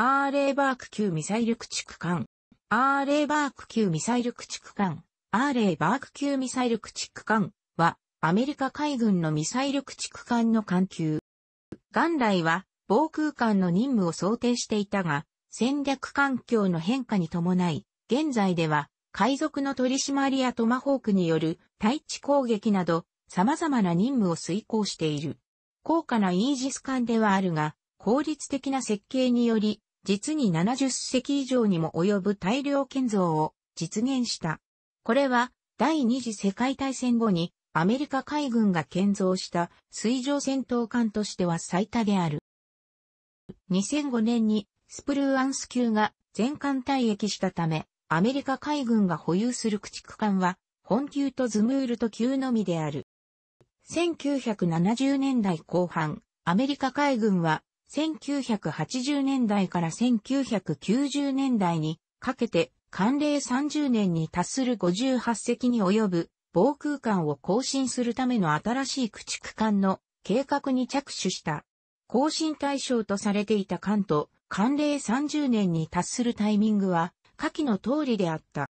アーレーバーク級ミサイル駆逐艦。アーレーバーク級ミサイル駆逐艦。アーレーバーク級ミサイル駆逐艦は、アメリカ海軍のミサイル駆逐艦の艦級。元来は、防空艦の任務を想定していたが、戦略環境の変化に伴い、現在では、海賊の取締りやトマホークによる対地攻撃など、様々な任務を遂行している。高価なイージス艦ではあるが、効率的な設計により、実に70隻以上にも及ぶ大量建造を実現した。これは第二次世界大戦後にアメリカ海軍が建造した水上戦闘艦としては最多である。2005年にスプルーアンス級が全艦退役したため、アメリカ海軍が保有する駆逐艦は本級とズムールと級のみである。1970年代後半、アメリカ海軍は1980年代から1990年代にかけて寒冷30年に達する58隻に及ぶ防空間を更新するための新しい駆逐艦の計画に着手した。更新対象とされていた艦と寒冷30年に達するタイミングは下記の通りであった。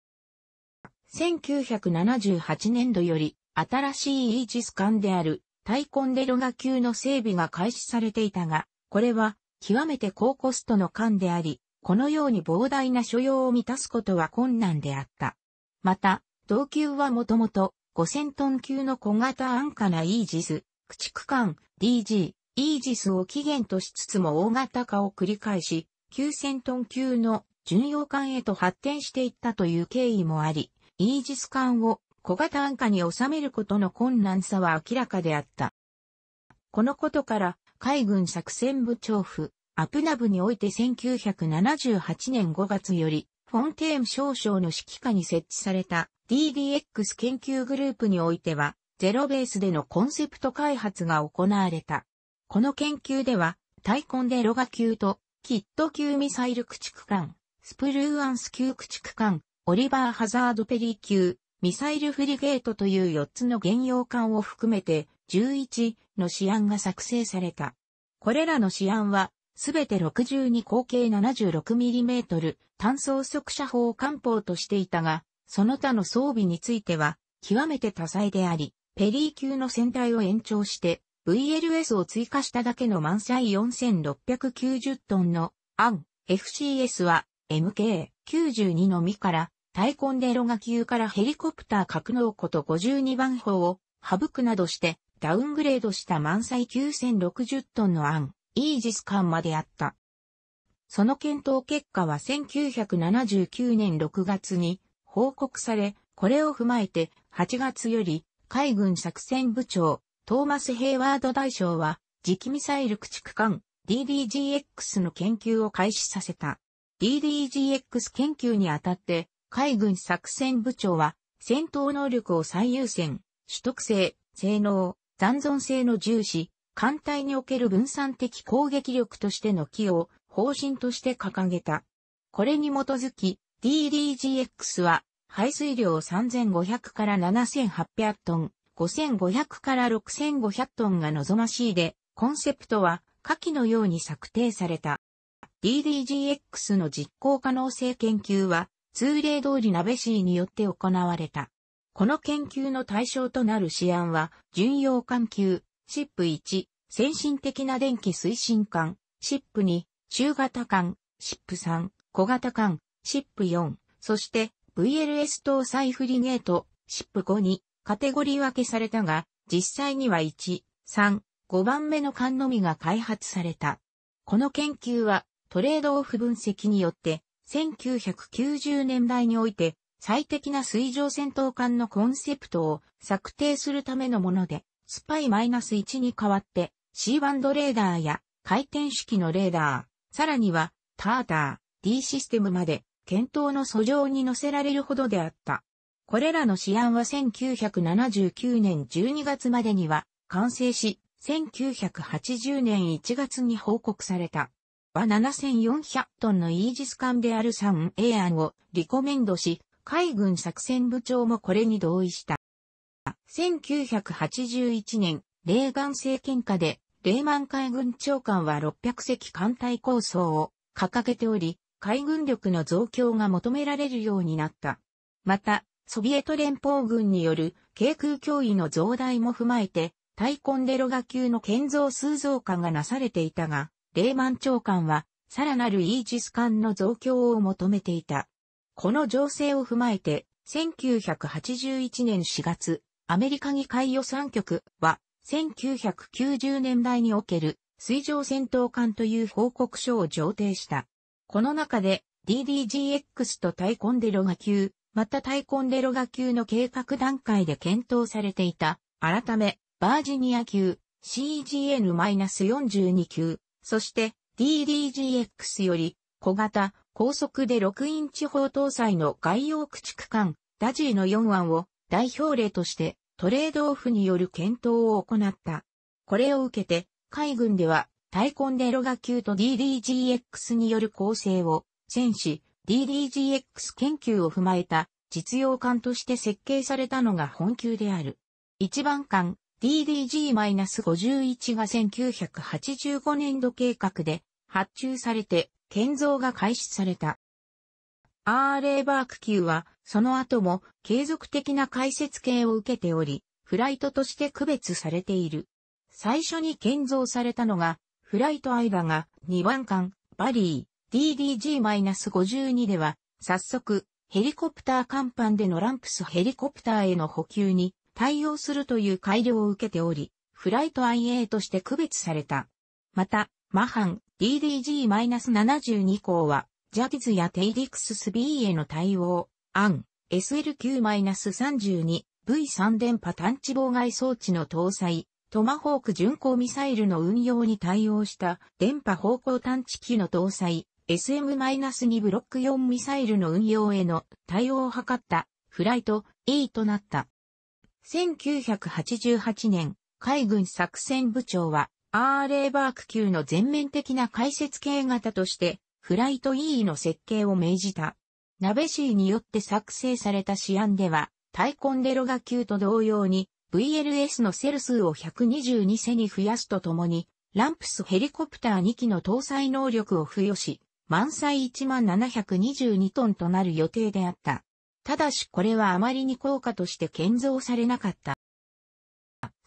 1978年度より新しいイージス艦であるタイコンデロガ級の整備が開始されていたが、これは、極めて高コストの間であり、このように膨大な所要を満たすことは困難であった。また、同級はもともと5000トン級の小型安価なイージス、駆逐艦 DG、イージスを起源としつつも大型化を繰り返し、9000トン級の巡洋艦へと発展していったという経緯もあり、イージス艦を小型安価に収めることの困難さは明らかであった。このことから、海軍作戦部長府、アプナ部において1978年5月より、フォンテーム少将の指揮下に設置された DDX 研究グループにおいては、ゼロベースでのコンセプト開発が行われた。この研究では、タイコンデロガ級と、キット級ミサイル駆逐艦、スプルーアンス級駆逐艦、オリバー・ハザード・ペリー級、ミサイルフリゲートという4つの原用艦を含めて、11、の試案が作成された。これらの試案は、すべて62口径 76mm 単装速射砲艦砲としていたが、その他の装備については、極めて多彩であり、ペリー級の船体を延長して、VLS を追加しただけの満載4690トンのアン FCS は MK92 のみからタイコンデロガ級からヘリコプター格納庫と52番砲を省くなどしてダウングレードした満載9060トンの案、イージス艦まであった。その検討結果は1979年6月に報告され、これを踏まえて8月より海軍作戦部長トーマス・ヘイワード大将は磁気ミサイル駆逐艦 DDGX の研究を開始させた。DDGX 研究にあたって海軍作戦部長は戦闘能力を最優先、取得性、性能、残存性の重視、艦隊における分散的攻撃力としての寄与方針として掲げた。これに基づき、DDGX は、排水量3500から7800トン、5500から6500トンが望ましいで、コンセプトは、下記のように策定された。DDGX の実行可能性研究は、通例通り鍋ーによって行われた。この研究の対象となる試案は、巡洋艦級、シップ1、先進的な電気推進艦、シップ2、中型艦、シップ3、小型艦、シップ4、そして VLS 搭載フリゲート、シップ5にカテゴリー分けされたが、実際には1、3、5番目の艦のみが開発された。この研究はトレードオフ分析によって1990年代において最適な水上戦闘艦のコンセプトを策定するためのもので、スパイ -1 に代わって C バンドレーダーや回転式のレーダー、さらにはターター、D システムまで検討の素上に乗せられるほどであった。これらの試案は1979年12月までには完成し、1980年1月に報告された。は7400トンのイージス艦である 3A 案をリコメンドし、海軍作戦部長もこれに同意した。1981年、レーガン政権下で、レーマン海軍長官は600隻艦隊構想を掲げており、海軍力の増強が求められるようになった。また、ソビエト連邦軍による軽空脅威の増大も踏まえて、大コンデロガ級の建造数増加がなされていたが、レーマン長官は、さらなるイージス艦の増強を求めていた。この情勢を踏まえて、1981年4月、アメリカ議会予算局は、1990年代における水上戦闘艦という報告書を上呈した。この中で、DDGX とタイコンデロガ級、またタイコンデロガ級の計画段階で検討されていた、改め、バージニア級、CGN-42 級、そして DDGX より小型、高速で6インチ砲搭載の外洋駆逐艦、ダジーの4案を代表例としてトレードオフによる検討を行った。これを受けて、海軍では、タイコンデロガ級と DDGX による構成を、戦士 DDGX 研究を踏まえた実用艦として設計されたのが本級である。一番艦 DDG-51 が1985年度計画で発注されて建造が開始された。RA バーク級は、その後も継続的な解説系を受けており、フライトとして区別されている。最初に建造されたのが、フライトアイバが2番艦、バリー、DDG-52 では、早速、ヘリコプター甲板でのランプスヘリコプターへの補給に対応するという改良を受けており、フライト IA として区別された。また、マハン、DDG-72 項は、ジャディズやテイディクスス B への対応、アン、SLQ-32、V3 電波探知妨害装置の搭載、トマホーク巡航ミサイルの運用に対応した電波方向探知機の搭載、SM-2 ブロック4ミサイルの運用への対応を図ったフライト E となった。1988年、海軍作戦部長は RA バーク級の全面的な解説系型として、フライト E の設計を命じた。ナベシーによって作成された試案では、タイコンデロガ級と同様に、VLS のセル数を122セに増やすとともに、ランプスヘリコプター2機の搭載能力を付与し、満載1722トンとなる予定であった。ただしこれはあまりに効果として建造されなかった。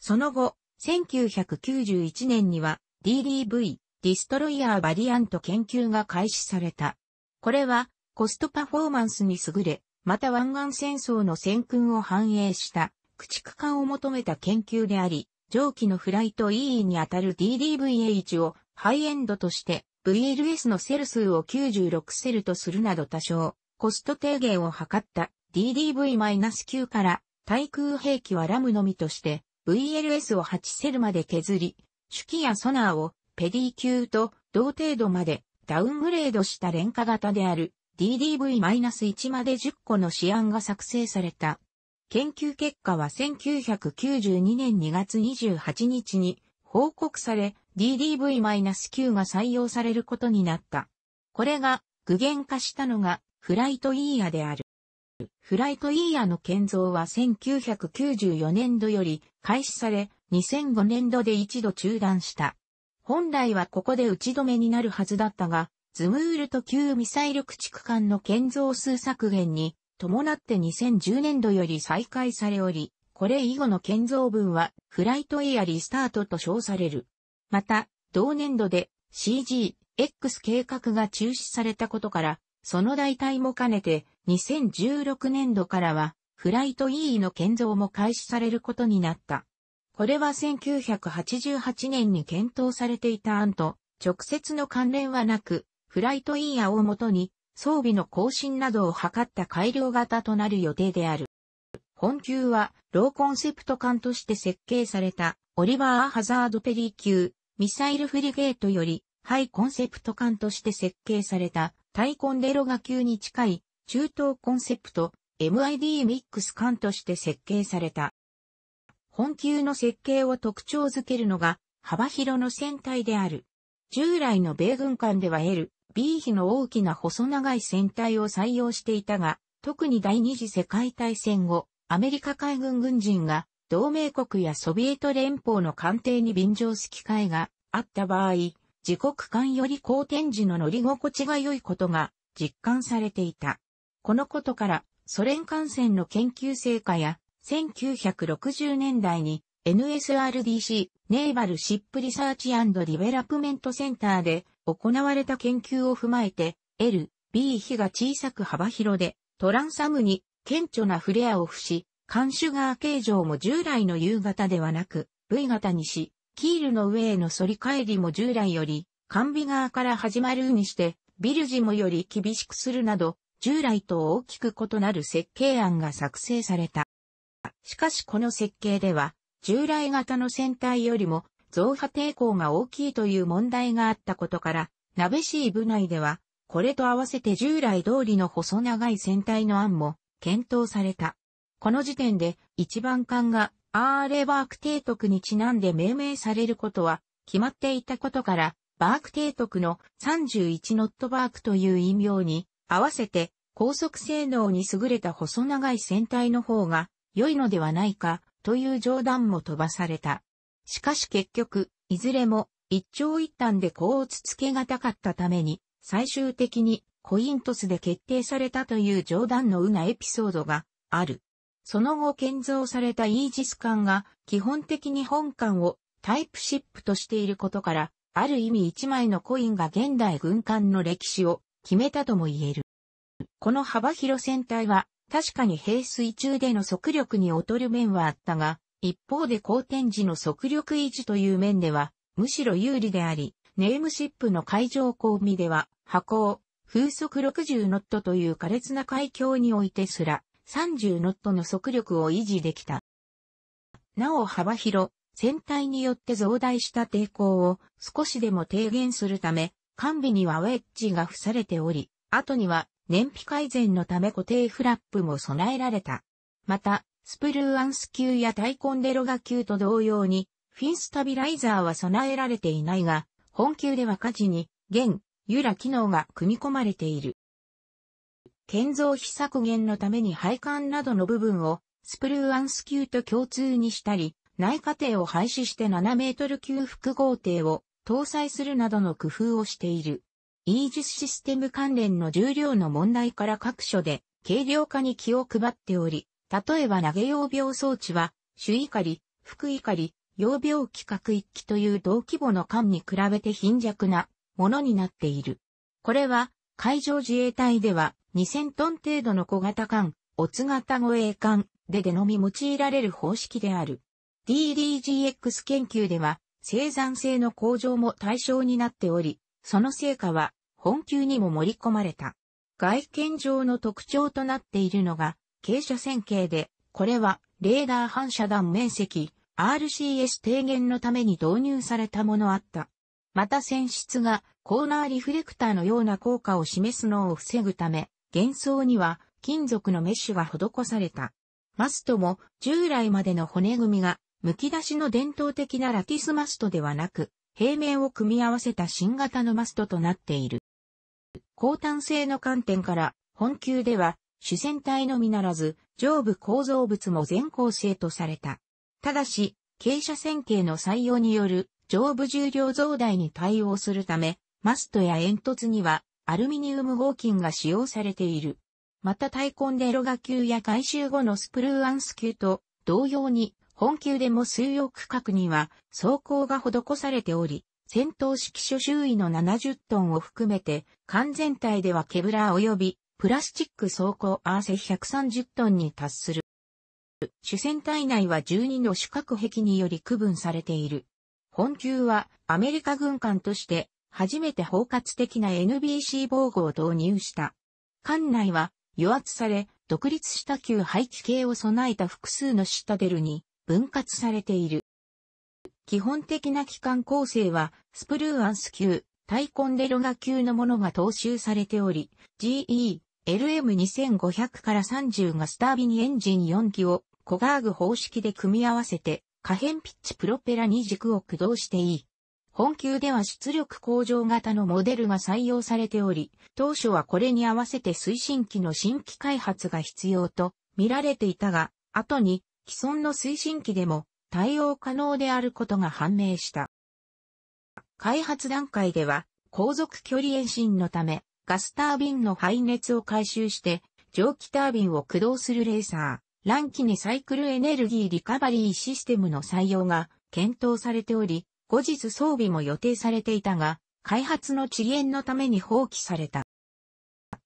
その後、1991年には DDV、ディストロイヤーバリアント研究が開始された。これはコストパフォーマンスに優れ、また湾岸戦争の戦訓を反映した駆逐艦を求めた研究であり、上記のフライト EE にあたる DDVH をハイエンドとして VLS のセル数を96セルとするなど多少コスト低減を図った DDV-9 から対空兵器はラムのみとして VLS を8セルまで削り、手記やソナーをペディ級と同程度までダウングレードした廉価型である DDV-1 まで10個の試案が作成された。研究結果は1992年2月28日に報告され DDV-9 が採用されることになった。これが具現化したのがフライトイーヤである。フライトイヤーの建造は1994年度より開始され、2005年度で一度中断した。本来はここで打ち止めになるはずだったが、ズムールと旧ミサイル駆逐艦の建造数削減に伴って2010年度より再開されおり、これ以後の建造分はフライトイヤーリスタートと称される。また、同年度で CG、X 計画が中止されたことから、その代替も兼ねて、2016年度からは、フライト E の建造も開始されることになった。これは1988年に検討されていた案と、直接の関連はなく、フライト E やをもとに、装備の更新などを図った改良型となる予定である。本級は、ローコンセプト艦として設計された、オリバー・ハザード・ペリー級、ミサイルフリゲートより、ハイコンセプト艦として設計された、タイコンデロが級に近い中東コンセプト MID ミックス艦として設計された。本級の設計を特徴づけるのが幅広の船体である。従来の米軍艦では L、B 比の大きな細長い船体を採用していたが、特に第二次世界大戦後、アメリカ海軍軍人が同盟国やソビエト連邦の艦艇に便乗す機会があった場合、自国間より好天時の乗り心地が良いことが実感されていた。このことから、ソ連艦船の研究成果や、1960年代に NSRDC、ネーバルシップリサーチディベラプメントセンターで行われた研究を踏まえて、L、B 比が小さく幅広で、トランサムに顕著なフレアを付し、カンシュガー形状も従来の U 型ではなく、V 型にし、キールの上への反り返りも従来より、管備側から始まるにして、ビルジもより厳しくするなど、従来と大きく異なる設計案が作成された。しかしこの設計では、従来型の船体よりも増波抵抗が大きいという問題があったことから、鍋市部内では、これと合わせて従来通りの細長い船体の案も検討された。この時点で一番艦がアーレバーク提督にちなんで命名されることは決まっていたことから、バーク提督の31ノットバークという異名に合わせて高速性能に優れた細長い船体の方が良いのではないかという冗談も飛ばされた。しかし結局、いずれも一長一短で甲をつつけがたかったために、最終的にコイントスで決定されたという冗談のうなエピソードがある。その後建造されたイージス艦が基本的に本艦をタイプシップとしていることから、ある意味一枚のコインが現代軍艦の歴史を決めたとも言える。この幅広船体は確かに平水中での速力に劣る面はあったが、一方で高天時の速力維持という面では、むしろ有利であり、ネームシップの海上交尾では、波高、風速60ノットという苛烈な海峡においてすら、30ノットの速力を維持できた。なお幅広、船体によって増大した抵抗を少しでも低減するため、完備にはウェッジが付されており、後には燃費改善のため固定フラップも備えられた。また、スプルーアンス級やタイコンデロガ級と同様に、フィンスタビライザーは備えられていないが、本級では火事に、現、由ら機能が組み込まれている。建造費削減のために配管などの部分をスプルーアンス級と共通にしたり、内過程を廃止して7メートル級複合艇を搭載するなどの工夫をしている。イージスシステム関連の重量の問題から各所で軽量化に気を配っており、例えば投げ用病装置は、主怒り、副怒り、用病規格一機という同規模の艦に比べて貧弱なものになっている。これは海上自衛隊では2000トン程度の小型艦、オツ型護衛艦ででのみ用いられる方式である。DDGX 研究では、生産性の向上も対象になっており、その成果は本級にも盛り込まれた。外見上の特徴となっているのが、傾斜線形で、これはレーダー反射弾面積 RCS 低減のために導入されたものあった。また船室がコーナーリフレクターのような効果を示すのを防ぐため、幻想には金属のメッシュが施された。マストも従来までの骨組みが剥き出しの伝統的なラティスマストではなく、平面を組み合わせた新型のマストとなっている。高端性の観点から、本級では主戦体のみならず、上部構造物も全構成とされた。ただし、傾斜線形の採用による上部重量増大に対応するため、マストや煙突にはアルミニウム合金が使用されている。またタイコンデロガ級や回収後のスプルーアンス級と同様に本級でも数用区画には装甲が施されており、戦闘指揮所周囲の70トンを含めて、艦全体ではケブラー及びプラスチック装甲合わせ130トンに達する。主戦隊内は12の主角壁により区分されている。本級はアメリカ軍艦として初めて包括的な NBC 防護を導入した。艦内は、与圧され、独立した旧排気系を備えた複数のシタデルに分割されている。基本的な機関構成は、スプルーアンス級、タイコンデロガ級のものが踏襲されており、GE、LM2500 から30がスタービニエンジン4機をコガーグ方式で組み合わせて、可変ピッチプロペラに軸を駆動していい。本級では出力向上型のモデルが採用されており、当初はこれに合わせて推進機の新規開発が必要と見られていたが、後に既存の推進機でも対応可能であることが判明した。開発段階では、航続距離延伸のため、ガスタービンの排熱を回収して、蒸気タービンを駆動するレーサー、乱気にサイクルエネルギーリカバリーシステムの採用が検討されており、後日装備も予定されていたが、開発の遅延のために放棄された。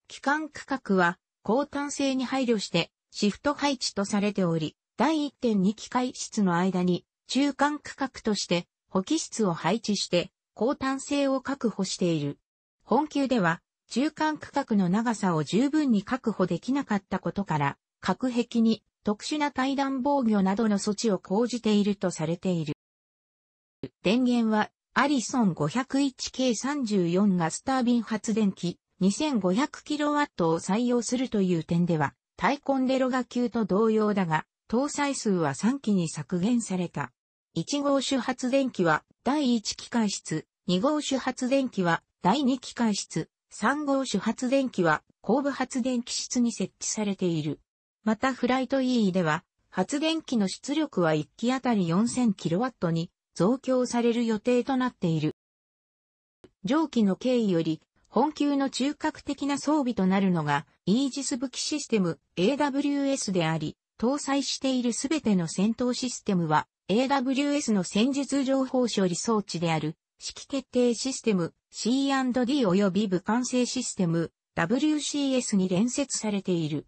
機関区画は、高単性に配慮してシフト配置とされており、第1.2機械室の間に中間区画として補機室を配置して高単性を確保している。本級では中間区画の長さを十分に確保できなかったことから、隔壁に特殊な対弾防御などの措置を講じているとされている。電源は、アリソン 501K34 ガスタービン発電機 2500kW を採用するという点では、タイコンデロガ級と同様だが、搭載数は3機に削減された。1号種発電機は第1機械室、2号種発電機は第2機械室、3号種発電機は後部発電機室に設置されている。またフライト E では、発電機の出力は1機あたり 4000kW に増強される予定となっている。上記の経緯より、本級の中核的な装備となるのが、イージス武器システム AWS であり、搭載しているすべての戦闘システムは、AWS の戦術情報処理装置である、指揮決定システム C&D 及び武漢性システム WCS に連接されている。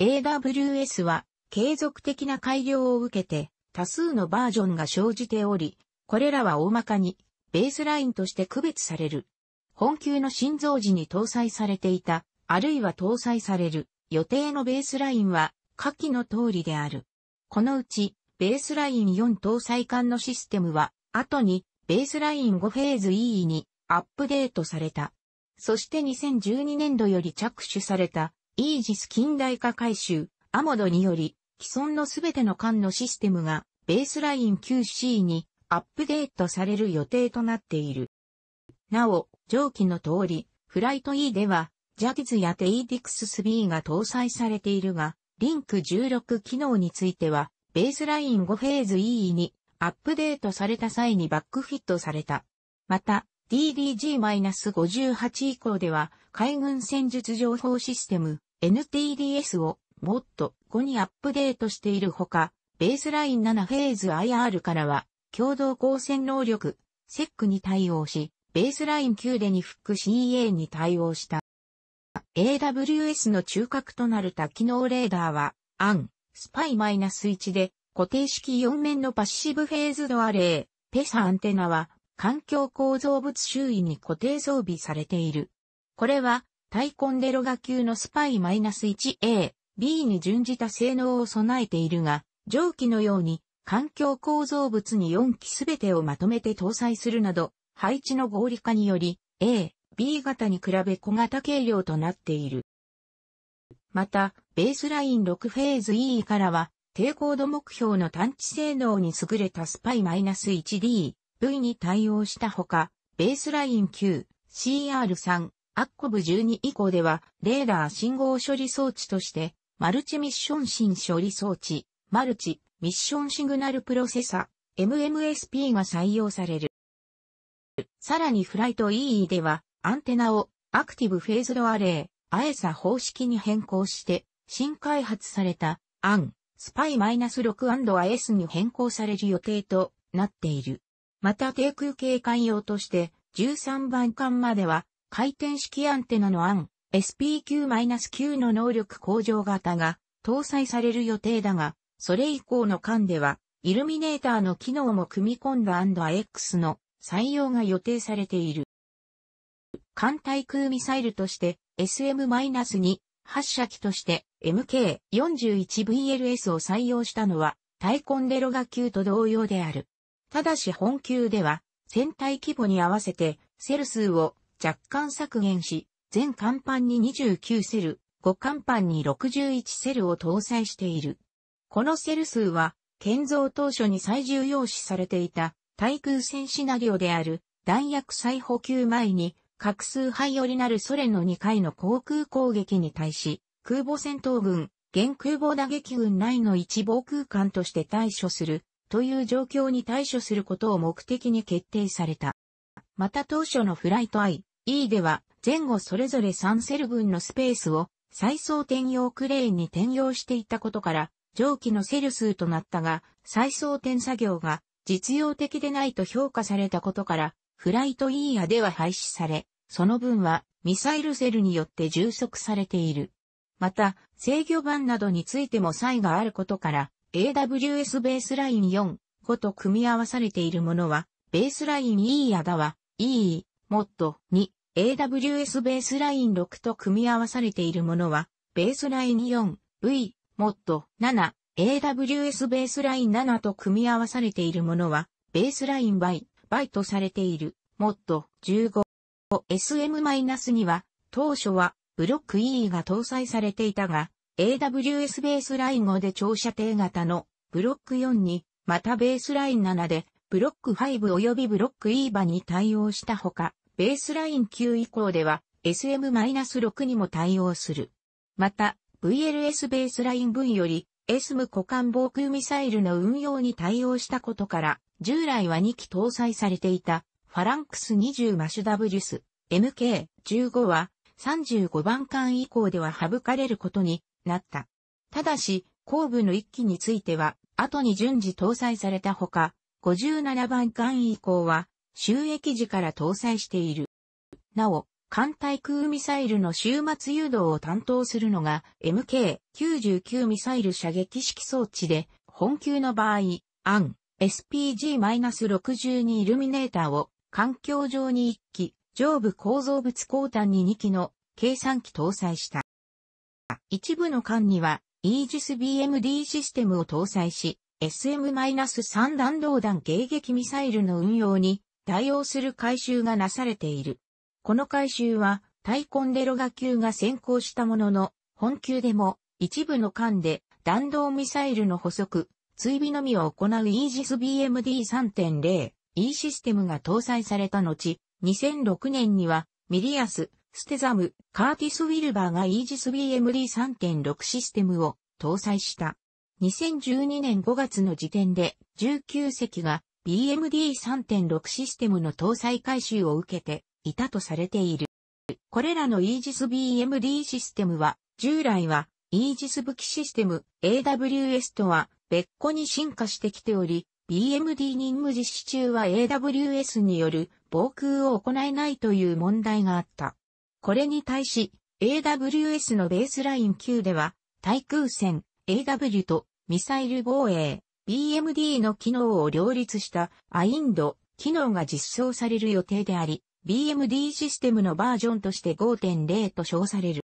AWS は継続的な改良を受けて多数のバージョンが生じており、これらは大まかに、ベースラインとして区別される。本級の心臓時に搭載されていた、あるいは搭載される、予定のベースラインは、下記の通りである。このうち、ベースライン4搭載艦のシステムは、後に、ベースライン5フェーズ E にアップデートされた。そして2012年度より着手された、イージス近代化改修、アモドにより、既存のすべての艦のシステムが、ベースライン 9C にアップデートされる予定となっている。なお、上記の通り、フライト E では、ジャギズやテイディクス 3B が搭載されているが、リンク16機能については、ベースライン5フェーズ E にアップデートされた際にバックフィットされた。また、DDG-58 以降では、海軍戦術情報システム NTDS をモッド5にアップデートしているほか、ベースライン7フェーズ IR からは、共同光線能力、セックに対応し、ベースライン級でにフック CA に対応した。AWS の中核となる多機能レーダーは、アン、スパイ -1 で、固定式4面のパッシブフェーズドアレー、ペサアンテナは、環境構造物周囲に固定装備されている。これは、タイコンデロガ級のスパイ -1A、B に準じた性能を備えているが、上記のように環境構造物に4機すべてをまとめて搭載するなど、配置の合理化により、A、B 型に比べ小型軽量となっている。また、ベースライン6フェーズ E からは、低高度目標の探知性能に優れたスパイ -1D、V に対応したほか、ベースライン9、CR3、アッコブ12以降では、レーダー信号処理装置として、マルチミッション新処理装置、マルチ、ミッションシグナルプロセサ、MMSP が採用される。さらにフライト EE では、アンテナをアクティブフェーズドアレー、アエサ方式に変更して、新開発された、アン、スパイ6エ s に変更される予定となっている。また低空警官用として、13番間までは、回転式アンテナのアン、SP9-9 の能力向上型が搭載される予定だが、それ以降の間では、イルミネーターの機能も組み込んだ &AX の採用が予定されている。艦対空ミサイルとして SM-2 発射機として MK41VLS を採用したのはタイコンデロガ級と同様である。ただし本級では船体規模に合わせてセル数を若干削減し、全甲板に29セル、5甲板に61セルを搭載している。このセル数は、建造当初に最重要視されていた、対空戦シナリオである、弾薬再補給前に、核数配よりなるソ連の2回の航空攻撃に対し、空母戦闘軍、現空母打撃軍内の一防空間として対処する、という状況に対処することを目的に決定された。また当初のフライト I、E では、前後それぞれ3セル軍のスペースを、再装転用クレーンに転用していたことから、上記のセル数となったが、再装填作業が実用的でないと評価されたことから、フライトイーヤでは廃止され、その分はミサイルセルによって充足されている。また、制御盤などについても差異があることから、AWS ベースライン4、5と組み合わされているものは、ベースライン E やだは、E、モッド2、AWS ベースライン6と組み合わされているものは、ベースライン4、V、モッド 7AWS ベースライン7と組み合わされているものは、ベースラインバイ、バイとされている、モッド 15SM-2 は、当初は、ブロック E が搭載されていたが、AWS ベースライン5で長射程型のブロック4に、またベースライン7でブロック5及びブロック E 場に対応したほか、ベースライン9以降では SM-6 にも対応する。また、VLS ベースライン分より、SM 股間防空ミサイルの運用に対応したことから、従来は2機搭載されていた、ファランクス20マシュダブリュス、MK15 は、35番艦以降では省かれることになった。ただし、後部の1機については、後に順次搭載されたほか、57番艦以降は、収益時から搭載している。なお、艦対空ミサイルの終末誘導を担当するのが MK99 ミサイル射撃式装置で、本級の場合、アン SPG-62 イルミネーターを環境上に1機、上部構造物交換に2機の計算機搭載した。一部の艦には、イージス BMD システムを搭載し、SM-3 弾道弾迎撃ミサイルの運用に対応する回収がなされている。この改修は、タイコンデロガ級が先行したものの、本級でも、一部の間で、弾道ミサイルの補足、追尾のみを行うイージス BMD3.0、E システムが搭載された後、2006年には、ミリアス、ステザム、カーティス・ウィルバーがイージス BMD3.6 システムを搭載した。2012年5月の時点で19隻が BMD3.6 システムの搭載回収を受けていたとされている。これらのイージス BMD システムは、従来は、イージス武器システム AWS とは別個に進化してきており、BMD 任務実施中は AWS による防空を行えないという問題があった。これに対し、AWS のベースライン級では、対空戦 AW とミサイル防衛 BMD の機能を両立したアインド機能が実装される予定であり、BMD システムのバージョンとして5.0と称される。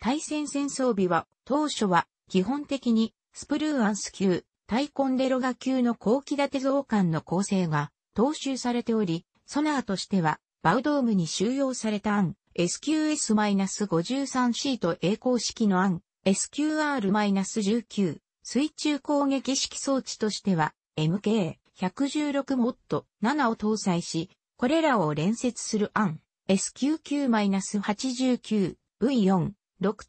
対戦戦装備は、当初は、基本的に、スプルーアンス級、タイコンデロガ級の後期立て増艦の構成が、踏襲されており、ソナーとしては、バウドームに収容された案、SQS-53C と栄光式の案、SQR-19、水中攻撃式装置としては、MK116 モッド7を搭載し、これらを連接する案、SQQ-89V4、6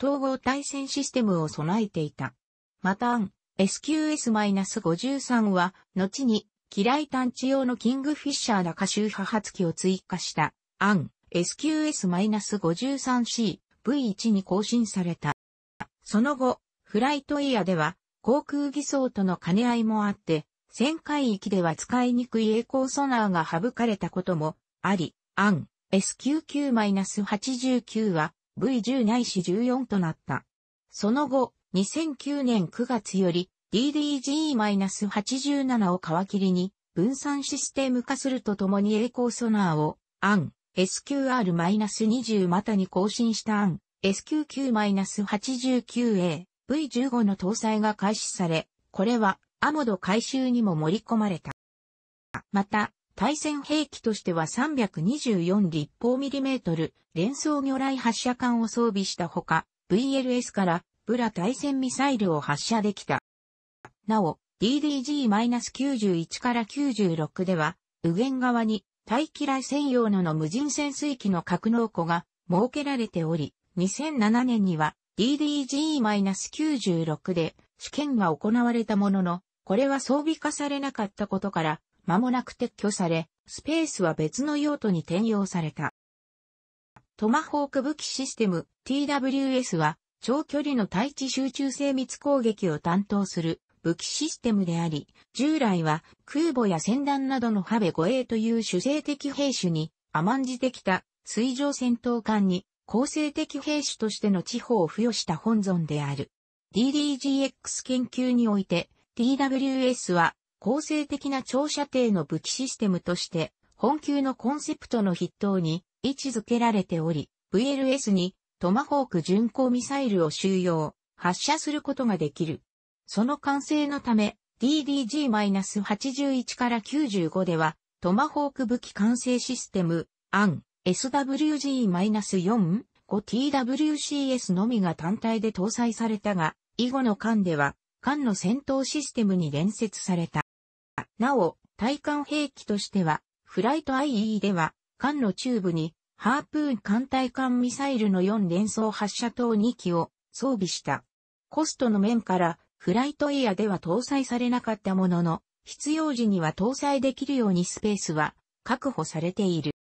統合対戦システムを備えていた。また案、SQS-53 は、後に、嫌い探知用のキングフィッシャー中周波発機を追加した、案、SQS-53C、V1 に更新された。その後、フライトイヤーでは、航空偽装との兼ね合いもあって、旋回域では使いにくい栄光ソナーが省かれたこともあり、アン s q 9 8 9は V10 ないし14となった。その後、2009年9月より DDG-87 を皮切りに分散システム化するとともに栄光ソナーをアン SQR-20 またに更新したアン s q 9 8 9 a V15 の搭載が開始され、これはアモド回収にも盛り込まれた。また、対戦兵器としては324立方ミリメートル連装魚雷発射管を装備したほか、VLS からブラ対戦ミサイルを発射できた。なお、DDG-91 から96では、右舷側に対機雷専用のの無人潜水機の格納庫が設けられており、2007年には DDG-96 で試験が行われたものの、これは装備化されなかったことから、間もなく撤去され、スペースは別の用途に転用された。トマホーク武器システム TWS は長距離の対地集中精密攻撃を担当する武器システムであり、従来は空母や船団などのハベ護衛という主勢的兵種に甘んじてきた水上戦闘艦に構成的兵種としての地方を付与した本尊である。DDGX 研究において t w s は構成的な長射程の武器システムとして本級のコンセプトの筆頭に位置づけられており VLS にトマホーク巡航ミサイルを収容、発射することができる。その完成のため DDG-81 から95ではトマホーク武器完成システム、AN、SWG-4、5TWCS のみが単体で搭載されたが、以後の艦では、艦の戦闘システムに連接された。なお、対艦兵器としては、フライト IE では、艦の中部に、ハープーン艦対艦ミサイルの4連装発射塔2機を装備した。コストの面から、フライトエアでは搭載されなかったものの、必要時には搭載できるようにスペースは確保されている。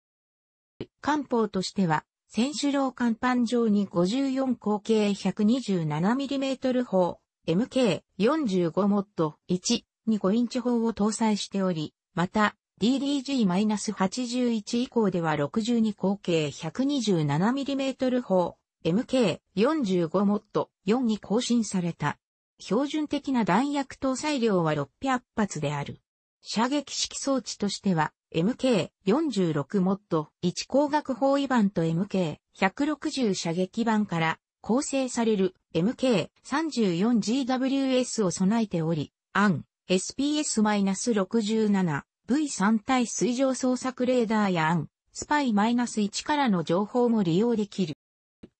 艦砲としては、選手廊甲板上に54口径 127mm 砲、MK45 モッド1、に5インチ砲を搭載しており、また、DDG-81 以降では62口径 127mm 砲、MK45 モッド4に更新された。標準的な弾薬搭載量は600発である。射撃式装置としては、MK46 モッド1光学砲位板と MK160 射撃板から構成される MK34GWS を備えており、アン SPS-67 V3 対水上捜索レーダーやアンスパイ -1 からの情報も利用できる。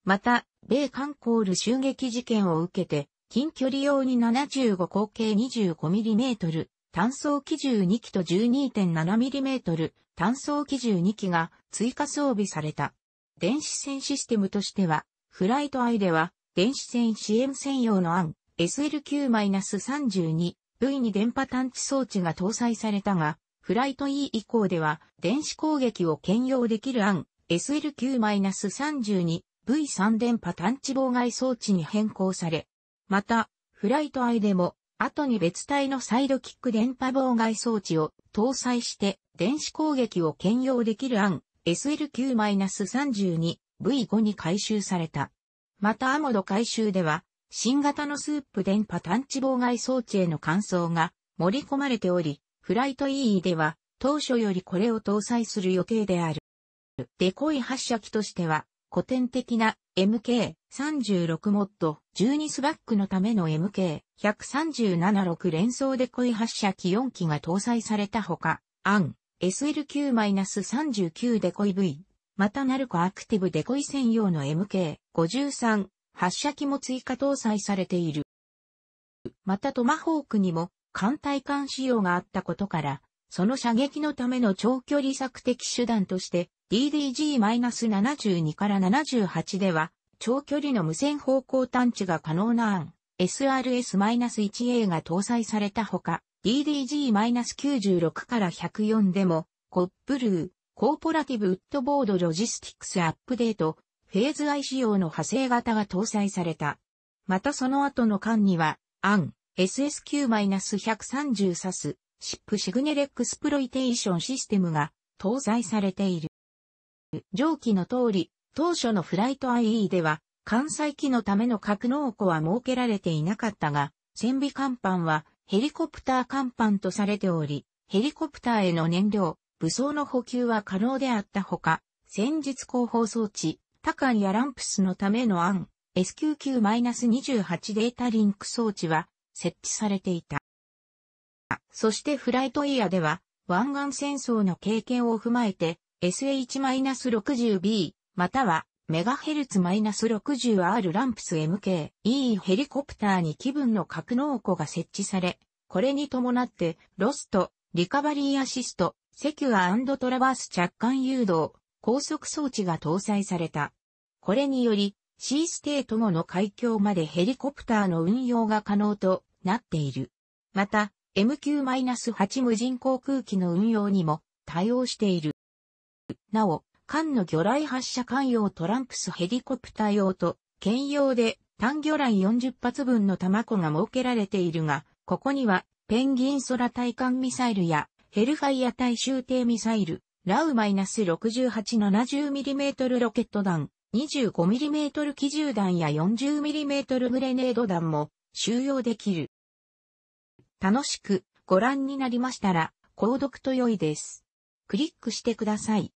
また、米韓コール襲撃事件を受けて、近距離用に75口径 25mm 単装機銃2機と 12.7mm 単装機銃2機が追加装備された。電子戦システムとしては、フライトアイでは、電子戦支援専用の案 SLQ-32V に電波探知装置が搭載されたが、フライト E 以降では電子攻撃を兼用できる案 SLQ-32V3 電波探知妨害装置に変更され、また、フライトイでも後に別体のサイドキック電波妨害装置を搭載して電子攻撃を兼用できる案 SLQ-32V5 に回収された。またアモド回収では新型のスープ電波探知妨害装置への換装が盛り込まれており、フライト EE では当初よりこれを搭載する予定である。デコイ発射機としては古典的な MK36 モッド12スバックのための MK1376 連装で恋発射機4機が搭載されたほか、アン SLQ-39 デコイ V、またナルコアクティブデコイ専用の MK53 発射機も追加搭載されている。またトマホークにも艦隊艦仕様があったことから、その射撃のための長距離索敵手段として DDG-72 から78では、長距離の無線方向探知が可能な案、SRS-1A が搭載されたほか、DDG-96 から104でも、コップルー、コーポラティブウッドボードロジスティクスアップデート、フェーズ I 仕様の派生型が搭載された。またその後の間には、アン、SSQ-130 サス、シップシグネレックスプロイテーションシステムが搭載されている。上記の通り、当初のフライト IE では、艦載機のための格納庫は設けられていなかったが、船尾甲板はヘリコプター甲板とされており、ヘリコプターへの燃料、武装の補給は可能であったほか、戦術広報装置、多カやランプスのための案、SQQ-28 データリンク装置は設置されていた。そしてフライトイヤーでは、湾岸戦争の経験を踏まえて、SH-60B、または MHz-60R ランプス MK-E ヘリコプターに気分の格納庫が設置され、これに伴って、ロスト、リカバリーアシスト、セキュアトラバース着艦誘導、高速装置が搭載された。これにより、C ステート後の海峡までヘリコプターの運用が可能となっている。また、MQ-8 無人航空機の運用にも対応している。なお、艦の魚雷発射艦用トランクスヘリコプター用と、兼用で単魚雷40発分の弾庫が設けられているが、ここには、ペンギン空対艦ミサイルや、ヘルファイア対襲艇ミサイル、ラウマイナス -6870mm ロケット弾、25mm 機銃弾や 40mm グレネード弾も収容できる。楽しくご覧になりましたら、購読と良いです。クリックしてください。